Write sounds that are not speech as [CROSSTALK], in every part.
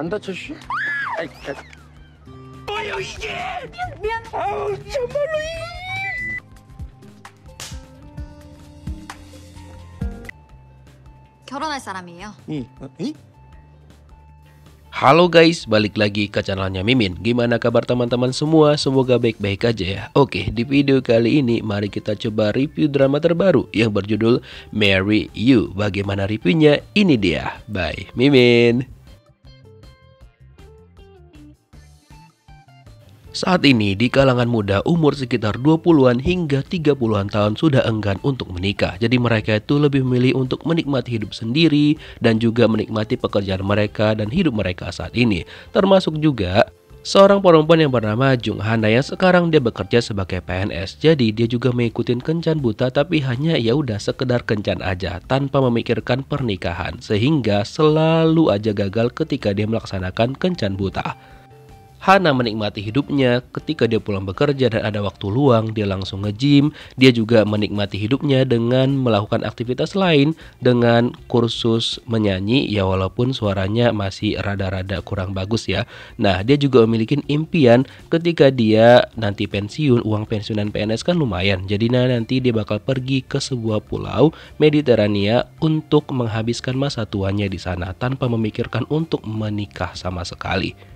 안 다쳤슈? 아이, 개. 뭐야 이게? 미안, 미안. 아우 정말로 결혼할 사람이에요. 이, 이? Halo guys, balik lagi ke channelnya Mimin Gimana kabar teman-teman semua? Semoga baik-baik aja ya Oke, di video kali ini mari kita coba review drama terbaru Yang berjudul Marry You Bagaimana reviewnya? Ini dia Bye Mimin Saat ini di kalangan muda umur sekitar 20-an hingga 30-an tahun sudah enggan untuk menikah. Jadi mereka itu lebih memilih untuk menikmati hidup sendiri dan juga menikmati pekerjaan mereka dan hidup mereka saat ini. Termasuk juga seorang perempuan yang bernama Jung Hana yang sekarang dia bekerja sebagai PNS. Jadi dia juga mengikuti kencan buta tapi hanya ya udah sekedar kencan aja tanpa memikirkan pernikahan sehingga selalu aja gagal ketika dia melaksanakan kencan buta. Hana menikmati hidupnya ketika dia pulang bekerja dan ada waktu luang, dia langsung nge-gym. Dia juga menikmati hidupnya dengan melakukan aktivitas lain dengan kursus menyanyi ya walaupun suaranya masih rada-rada kurang bagus ya. Nah, dia juga memiliki impian ketika dia nanti pensiun, uang pensiunan PNS kan lumayan. Jadi nah, nanti dia bakal pergi ke sebuah pulau Mediterania untuk menghabiskan masa tuanya di sana tanpa memikirkan untuk menikah sama sekali.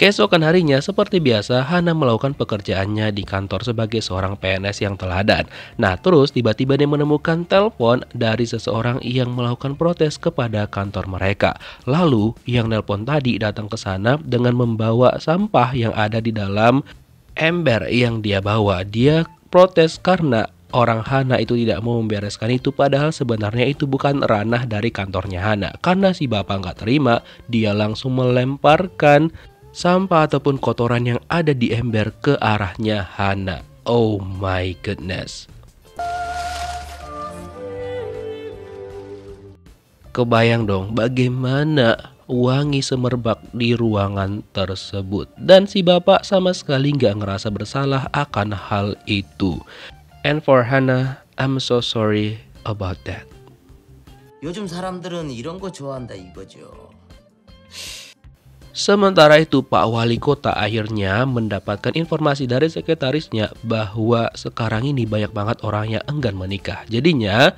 Keesokan harinya, seperti biasa, Hana melakukan pekerjaannya di kantor sebagai seorang PNS yang teladan. Nah, terus tiba-tiba dia menemukan telepon dari seseorang yang melakukan protes kepada kantor mereka. Lalu, yang nelpon tadi datang ke sana dengan membawa sampah yang ada di dalam ember yang dia bawa. Dia protes karena orang Hana itu tidak mau membereskan itu padahal sebenarnya itu bukan ranah dari kantornya Hana. Karena si bapak nggak terima, dia langsung melemparkan sampah ataupun kotoran yang ada di ember ke arahnya Hana. Oh my goodness. Kebayang dong bagaimana wangi semerbak di ruangan tersebut. Dan si bapak sama sekali nggak ngerasa bersalah akan hal itu. And for Hana, I'm so sorry about that. 요즘 사람들은 이런 거 좋아한다 이거죠. Sementara itu, Pak Wali Kota akhirnya mendapatkan informasi dari sekretarisnya bahwa sekarang ini banyak banget orang yang enggan menikah. Jadinya,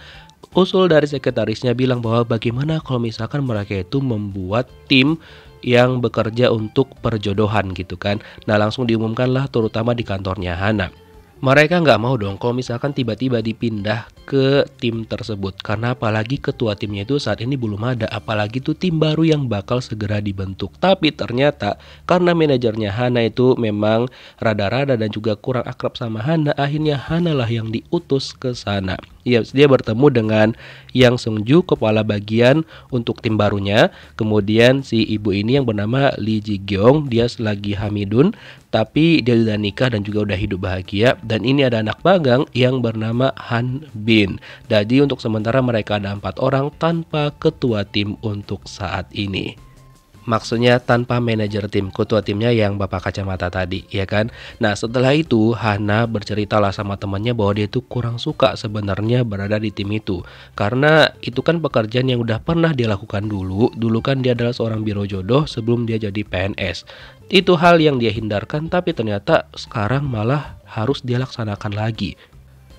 usul dari sekretarisnya bilang bahwa bagaimana kalau misalkan mereka itu membuat tim yang bekerja untuk perjodohan gitu kan. Nah langsung diumumkanlah terutama di kantornya Hana. Mereka nggak mau dong kalau misalkan tiba-tiba dipindah ke tim tersebut karena apalagi ketua timnya itu saat ini belum ada apalagi itu tim baru yang bakal segera dibentuk tapi ternyata karena manajernya Hana itu memang rada-rada dan juga kurang akrab sama Hana akhirnya Hana lah yang diutus ke sana ya dia bertemu dengan Yang Sungju kepala bagian untuk tim barunya kemudian si ibu ini yang bernama Lee Ji Gyeong dia lagi Hamidun tapi dia sudah nikah dan juga udah hidup bahagia dan ini ada anak magang yang bernama Han Bi. Bin. Jadi untuk sementara mereka ada empat orang tanpa ketua tim untuk saat ini maksudnya tanpa manajer tim, ketua timnya yang bapak kacamata tadi, ya kan? Nah setelah itu Hana berceritalah sama temannya bahwa dia itu kurang suka sebenarnya berada di tim itu karena itu kan pekerjaan yang udah pernah dia lakukan dulu. Dulu kan dia adalah seorang biro jodoh sebelum dia jadi PNS. Itu hal yang dia hindarkan tapi ternyata sekarang malah harus dia laksanakan lagi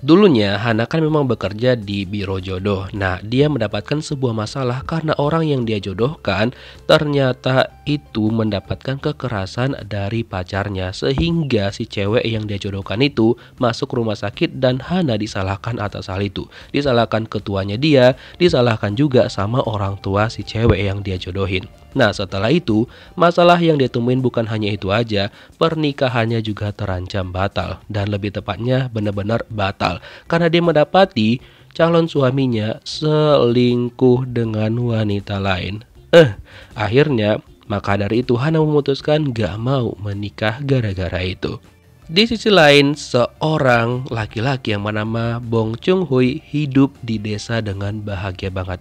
Dulunya, Hana kan memang bekerja di biro jodoh. Nah, dia mendapatkan sebuah masalah karena orang yang dia jodohkan ternyata itu mendapatkan kekerasan dari pacarnya sehingga si cewek yang dia jodohkan itu masuk rumah sakit dan Hana disalahkan atas hal itu. Disalahkan ketuanya dia, disalahkan juga sama orang tua si cewek yang dia jodohin. Nah setelah itu, masalah yang dia temuin bukan hanya itu aja, pernikahannya juga terancam batal dan lebih tepatnya benar-benar batal karena dia mendapati calon suaminya selingkuh dengan wanita lain. Eh, akhirnya maka dari itu Hana memutuskan gak mau menikah gara-gara itu. Di sisi lain, seorang laki-laki yang bernama Bong Chung Hui hidup di desa dengan bahagia banget.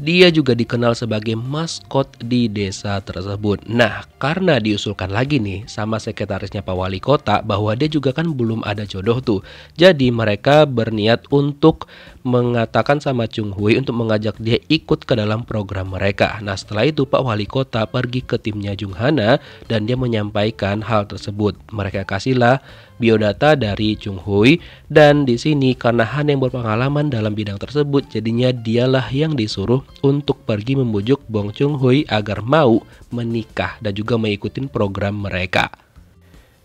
Dia juga dikenal sebagai maskot di desa tersebut. Nah, karena diusulkan lagi nih sama sekretarisnya Pak Wali Kota bahwa dia juga kan belum ada jodoh tuh. Jadi mereka berniat untuk mengatakan sama Chung Hui untuk mengajak dia ikut ke dalam program mereka. Nah setelah itu Pak Wali Kota pergi ke timnya Jung Hana dan dia menyampaikan hal tersebut. Mereka kasihlah biodata dari Chung Hui dan di sini karena Han yang berpengalaman dalam bidang tersebut jadinya dialah yang disuruh untuk pergi membujuk Bong Chung Hui agar mau menikah dan juga mengikuti program mereka.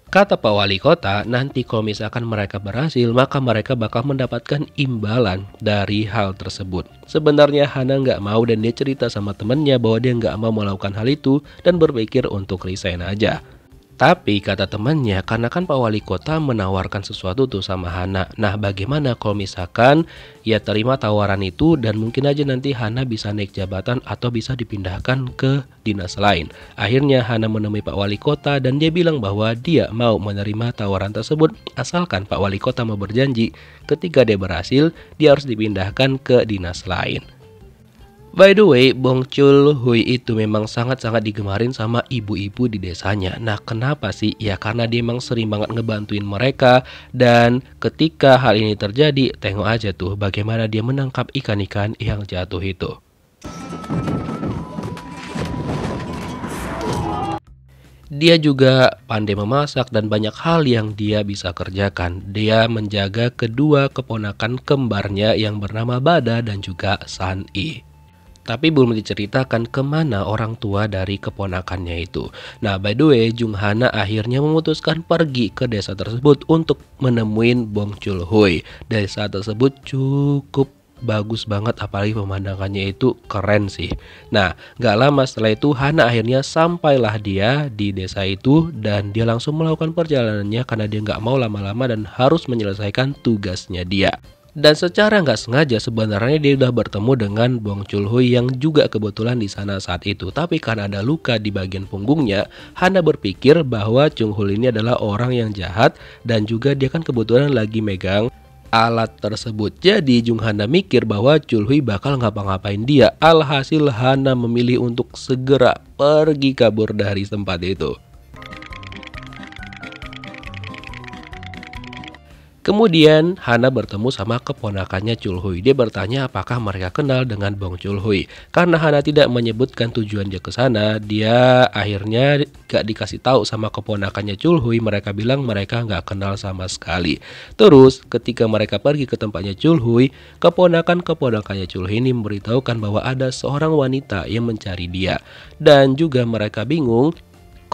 Kata Pak Wali Kota, nanti kalau misalkan mereka berhasil, maka mereka bakal mendapatkan imbalan dari hal tersebut. Sebenarnya Hana nggak mau dan dia cerita sama temennya bahwa dia nggak mau melakukan hal itu dan berpikir untuk resign aja. Tapi kata temannya, karena kan Pak Wali Kota menawarkan sesuatu tuh sama Hana. Nah bagaimana kalau misalkan ya terima tawaran itu dan mungkin aja nanti Hana bisa naik jabatan atau bisa dipindahkan ke dinas lain. Akhirnya Hana menemui Pak Wali Kota dan dia bilang bahwa dia mau menerima tawaran tersebut asalkan Pak Wali Kota mau berjanji ketika dia berhasil dia harus dipindahkan ke dinas lain. By the way, Bong Chul Hui itu memang sangat-sangat digemarin sama ibu-ibu di desanya. Nah, kenapa sih? Ya karena dia memang sering banget ngebantuin mereka dan ketika hal ini terjadi, tengok aja tuh bagaimana dia menangkap ikan-ikan yang jatuh itu. Dia juga pandai memasak dan banyak hal yang dia bisa kerjakan. Dia menjaga kedua keponakan kembarnya yang bernama Bada dan juga San I tapi belum diceritakan kemana orang tua dari keponakannya itu. Nah, by the way, Jung Hana akhirnya memutuskan pergi ke desa tersebut untuk menemuin Bong Chul Hui. Desa tersebut cukup bagus banget apalagi pemandangannya itu keren sih Nah gak lama setelah itu Hana akhirnya sampailah dia di desa itu Dan dia langsung melakukan perjalanannya karena dia gak mau lama-lama dan harus menyelesaikan tugasnya dia dan secara nggak sengaja sebenarnya dia udah bertemu dengan Bong Chulhui yang juga kebetulan di sana saat itu. Tapi karena ada luka di bagian punggungnya, Hana berpikir bahwa Chung Hul ini adalah orang yang jahat dan juga dia kan kebetulan lagi megang alat tersebut. Jadi Jung Hana mikir bahwa Chulhui bakal ngapa-ngapain dia. Alhasil Hana memilih untuk segera pergi kabur dari tempat itu. Kemudian Hana bertemu sama keponakannya Chulhui. Dia bertanya apakah mereka kenal dengan Bong Chulhui. Karena Hana tidak menyebutkan tujuan dia ke sana, dia akhirnya gak dikasih tahu sama keponakannya Chulhui. Mereka bilang mereka nggak kenal sama sekali. Terus ketika mereka pergi ke tempatnya Chulhui, keponakan-keponakannya Chulhui ini memberitahukan bahwa ada seorang wanita yang mencari dia. Dan juga mereka bingung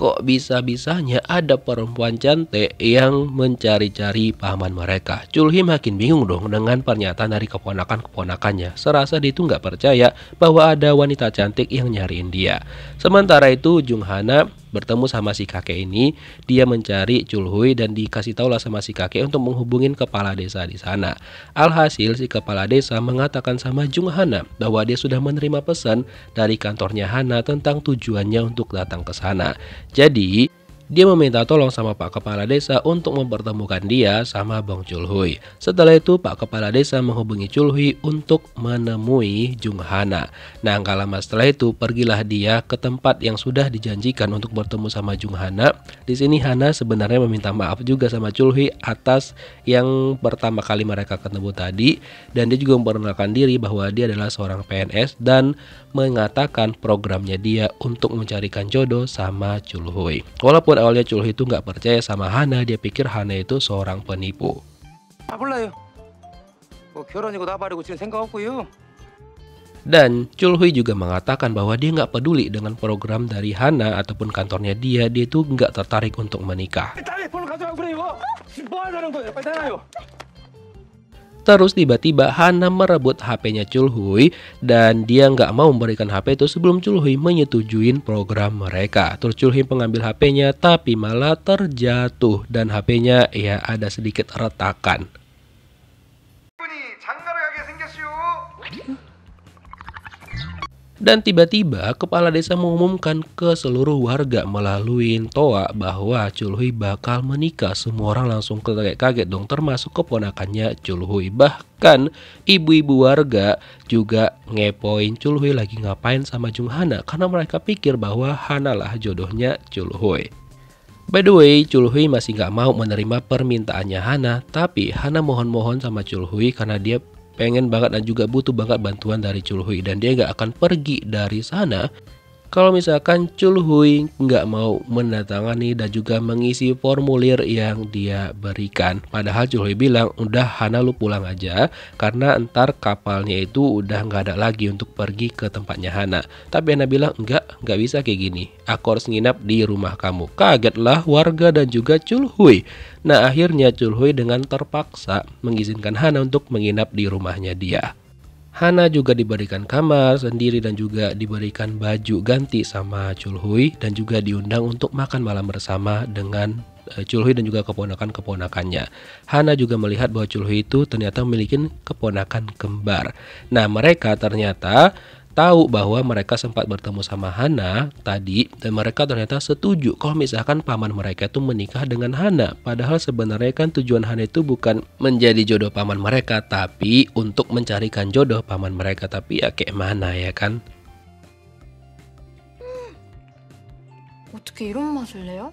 kok bisa-bisanya ada perempuan cantik yang mencari-cari paman mereka. Chulhi makin bingung dong dengan pernyataan dari keponakan-keponakannya. Serasa dia itu nggak percaya bahwa ada wanita cantik yang nyariin dia. Sementara itu Jung Hana bertemu sama si kakek ini dia mencari Chulhui dan dikasih tahu sama si kakek untuk menghubungin kepala desa di sana alhasil si kepala desa mengatakan sama Jung Hana bahwa dia sudah menerima pesan dari kantornya Hana tentang tujuannya untuk datang ke sana jadi dia meminta tolong sama Pak Kepala Desa untuk mempertemukan dia sama Bang Chulhui. Setelah itu Pak Kepala Desa menghubungi Chulhui untuk menemui Junghana. Nah, nggak lama setelah itu pergilah dia ke tempat yang sudah dijanjikan untuk bertemu sama Junghana. Di sini Hana sebenarnya meminta maaf juga sama Chulhui atas yang pertama kali mereka ketemu tadi dan dia juga memperkenalkan diri bahwa dia adalah seorang PNS dan mengatakan programnya dia untuk mencarikan jodoh sama Chulhui. Walaupun awalnya Chulhu itu nggak percaya sama Hana, dia pikir Hana itu seorang penipu. Ah, Dan Chulhui juga mengatakan bahwa dia nggak peduli dengan program dari Hana ataupun kantornya dia, dia itu nggak tertarik untuk menikah. Terus tiba-tiba Hana merebut HP-nya Chulhui dan dia nggak mau memberikan HP itu sebelum Chulhui menyetujuin program mereka. Terus Chulhui mengambil HP-nya tapi malah terjatuh dan HP-nya ya ada sedikit retakan. Dan tiba-tiba kepala desa mengumumkan ke seluruh warga melalui Toa bahwa Chulhui bakal menikah. Semua orang langsung kaget-kaget dong termasuk keponakannya Chulhui. Bahkan ibu-ibu warga juga ngepoin Chulhui lagi ngapain sama Jung Hana, karena mereka pikir bahwa Hana lah jodohnya Chulhui. By the way, Chulhui masih nggak mau menerima permintaannya Hana, tapi Hana mohon-mohon sama Chulhui karena dia pengen banget dan juga butuh banget bantuan dari Chulhui dan dia nggak akan pergi dari sana kalau misalkan Hui nggak mau mendatangani dan juga mengisi formulir yang dia berikan. Padahal Hui bilang, udah Hana lu pulang aja karena entar kapalnya itu udah nggak ada lagi untuk pergi ke tempatnya Hana. Tapi Hana bilang, enggak, nggak bisa kayak gini. Aku harus nginap di rumah kamu. Kagetlah warga dan juga Chulhui. Nah akhirnya Chulhui dengan terpaksa mengizinkan Hana untuk menginap di rumahnya dia. Hana juga diberikan kamar sendiri dan juga diberikan baju ganti sama Chulhui dan juga diundang untuk makan malam bersama dengan eh, Chulhui dan juga keponakan-keponakannya. Hana juga melihat bahwa Chulhui itu ternyata memiliki keponakan kembar. Nah, mereka ternyata tahu bahwa mereka sempat bertemu sama Hana tadi dan mereka ternyata setuju kalau misalkan paman mereka itu menikah dengan Hana. Padahal sebenarnya kan tujuan Hana itu bukan menjadi jodoh paman mereka tapi untuk mencarikan jodoh paman mereka tapi ya kayak mana ya kan? Hmm. 어떻게 이런 맛을 내요?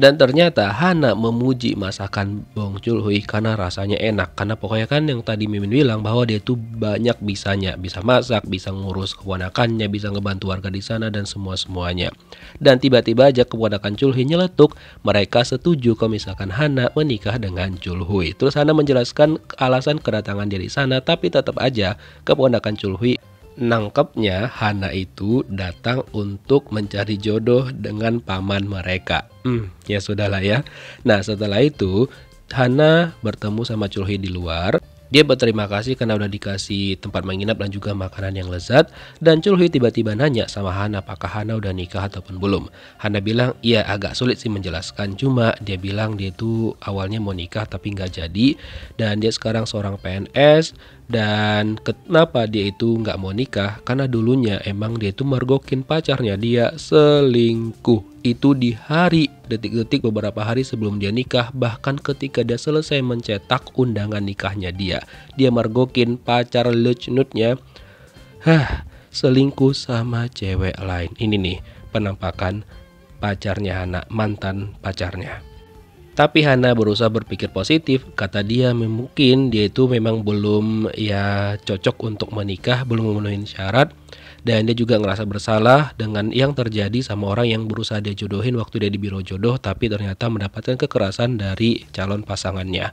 Dan ternyata Hana memuji masakan Bong Chulhui karena rasanya enak. Karena pokoknya kan yang tadi Mimin bilang bahwa dia tuh banyak bisanya. Bisa masak, bisa ngurus keponakannya, bisa ngebantu warga di sana dan semua-semuanya. Dan tiba-tiba aja keponakan Chulhui nyeletuk, mereka setuju kalau misalkan Hana menikah dengan Chulhui. Terus Hana menjelaskan alasan kedatangan dia di sana, tapi tetap aja keponakan Chulhui nangkepnya Hana itu datang untuk mencari jodoh dengan paman mereka. Hmm, ya sudahlah ya. Nah, setelah itu Hana bertemu sama Chulhi di luar dia berterima kasih karena udah dikasih tempat menginap dan juga makanan yang lezat. Dan Chulhui tiba-tiba nanya sama Hana apakah Hana udah nikah ataupun belum. Hana bilang, iya agak sulit sih menjelaskan. Cuma dia bilang dia itu awalnya mau nikah tapi nggak jadi. Dan dia sekarang seorang PNS dan kenapa dia itu nggak mau nikah karena dulunya emang dia itu mergokin pacarnya dia selingkuh itu di hari detik-detik beberapa hari sebelum dia nikah bahkan ketika dia selesai mencetak undangan nikahnya dia dia margokin pacar lecenutnya hah selingkuh sama cewek lain ini nih penampakan pacarnya Hana mantan pacarnya tapi Hana berusaha berpikir positif kata dia mungkin dia itu memang belum ya cocok untuk menikah belum memenuhi syarat dan dia juga ngerasa bersalah dengan yang terjadi sama orang yang berusaha dia jodohin waktu dia di biro jodoh tapi ternyata mendapatkan kekerasan dari calon pasangannya.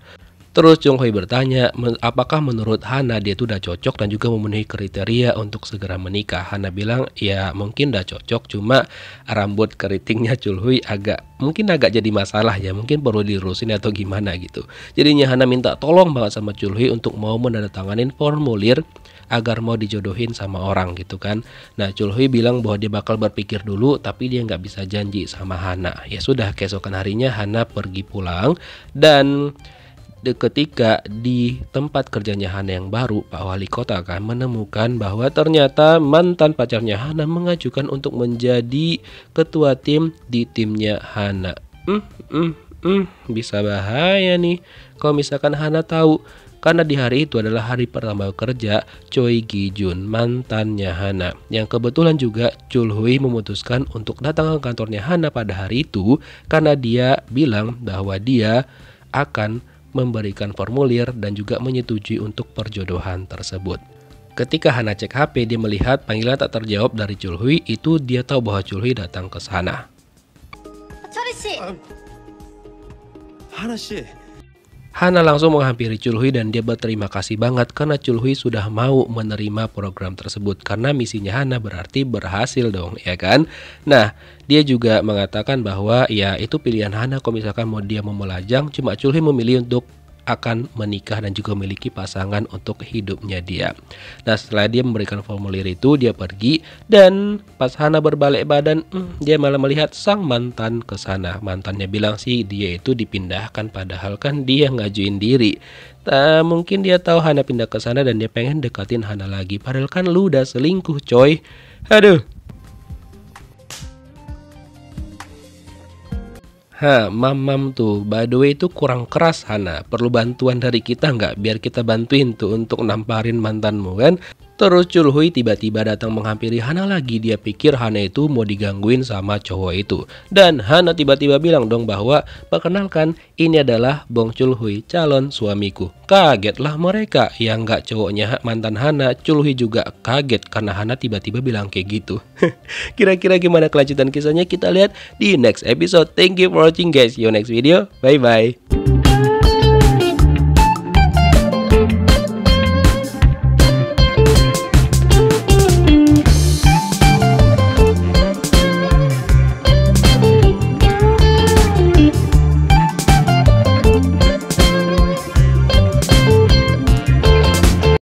Terus Jung Hoi bertanya, apakah menurut Hana dia itu udah cocok dan juga memenuhi kriteria untuk segera menikah? Hana bilang, ya mungkin udah cocok, cuma rambut keritingnya Chul agak mungkin agak jadi masalah ya, mungkin perlu dirusin atau gimana gitu. Jadinya Hana minta tolong banget sama Chul untuk mau menandatangani formulir agar mau dijodohin sama orang gitu kan. Nah Chulhui bilang bahwa dia bakal berpikir dulu tapi dia nggak bisa janji sama Hana. Ya sudah keesokan harinya Hana pergi pulang dan ketika di tempat kerjanya Hana yang baru, Pak Wali Kota akan menemukan bahwa ternyata mantan pacarnya Hana mengajukan untuk menjadi ketua tim di timnya Hana. Hmm, hmm, hmm, bisa bahaya nih kalau misalkan Hana tahu karena di hari itu adalah hari pertama kerja Choi Gi Jun, mantannya Hana. Yang kebetulan juga Chul Hui memutuskan untuk datang ke kantornya Hana pada hari itu karena dia bilang bahwa dia akan memberikan formulir dan juga menyetujui untuk perjodohan tersebut. Ketika Hana cek HP, dia melihat panggilan tak terjawab dari Chulhui, itu dia tahu bahwa Chulhui datang ke sana. hana sih. Hana langsung menghampiri Chulhui dan dia berterima kasih banget karena Chulhui sudah mau menerima program tersebut karena misinya Hana berarti berhasil dong ya kan. Nah dia juga mengatakan bahwa ya itu pilihan Hana kalau misalkan mau dia mau melajang cuma Chulhui memilih untuk akan menikah dan juga memiliki pasangan untuk hidupnya dia. Nah setelah dia memberikan formulir itu dia pergi dan pas Hana berbalik badan hmm, dia malah melihat sang mantan ke sana. Mantannya bilang sih dia itu dipindahkan padahal kan dia ngajuin diri. Nah, mungkin dia tahu Hana pindah ke sana dan dia pengen deketin Hana lagi padahal kan lu udah selingkuh coy. Aduh Ha, mam tuh. By the way itu kurang keras Hana. Perlu bantuan dari kita nggak? Biar kita bantuin tuh untuk namparin mantanmu kan. Terus Chulhui tiba-tiba datang menghampiri Hana lagi. Dia pikir Hana itu mau digangguin sama cowok itu. Dan Hana tiba-tiba bilang dong bahwa perkenalkan ini adalah Bong Chulhui calon suamiku. Kagetlah mereka yang gak cowoknya mantan Hana. Chulhui juga kaget karena Hana tiba-tiba bilang kayak gitu. [LAUGHS] Kira-kira gimana kelanjutan kisahnya kita lihat di next episode. Thank you for watching guys. see you next video. Bye bye.